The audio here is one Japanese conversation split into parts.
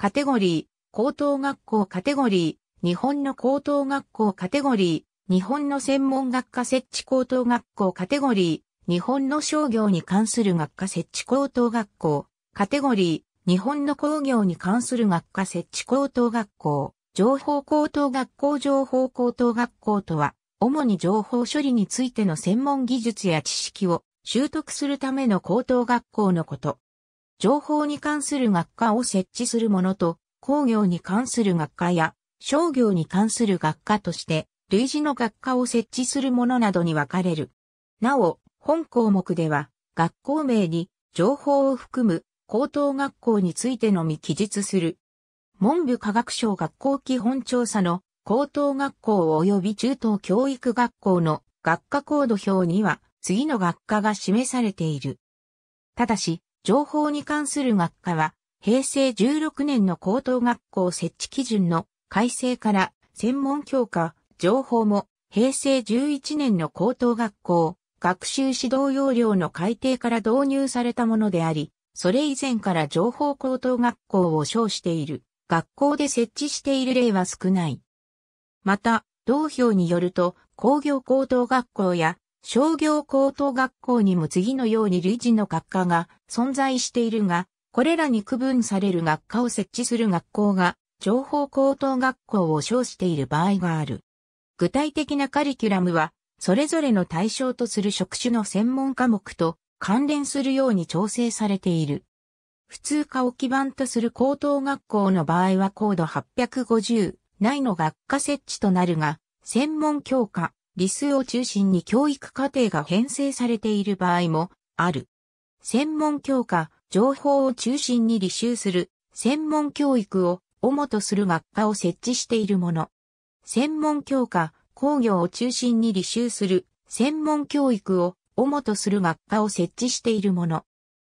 カテゴリー、高等学校カテゴリー、日本の高等学校カテゴリー、日本の専門学科設置高等学校カテゴリー、日本の商業に関する学科設置高等学校、カテゴリー、日本の工業に関する学科設置高等学校、情報高等学校情報高等学校とは、主に情報処理についての専門技術や知識を習得するための高等学校のこと。情報に関する学科を設置するものと、工業に関する学科や商業に関する学科として、類似の学科を設置するものなどに分かれる。なお、本項目では、学校名に情報を含む高等学校についてのみ記述する。文部科学省学校基本調査の高等学校及び中等教育学校の学科コード表には次の学科が示されている。ただし、情報に関する学科は、平成16年の高等学校設置基準の改正から専門教科、情報も平成11年の高等学校、学習指導要領の改定から導入されたものであり、それ以前から情報高等学校を称している学校で設置している例は少ない。また、同表によると、工業高等学校や商業高等学校にも次のように類似の学科が存在しているが、これらに区分される学科を設置する学校が、情報高等学校を称している場合がある。具体的なカリキュラムは、それぞれの対象とする職種の専門科目と関連するように調整されている。普通科を基盤とする高等学校の場合は高度850内の学科設置となるが、専門教科、理数を中心に教育課程が編成されている場合もある。専門教科、情報を中心に履修する、専門教育を主とする学科を設置しているもの。専門教科、工業を中心に履修する、専門教育を主とする学科を設置しているもの。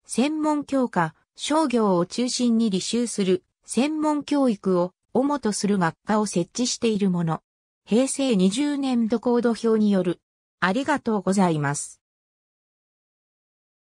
専門教科、商業を中心に履修する、専門教育を主とする学科を設置しているもの。平成20年度コード表による。ありがとうございます。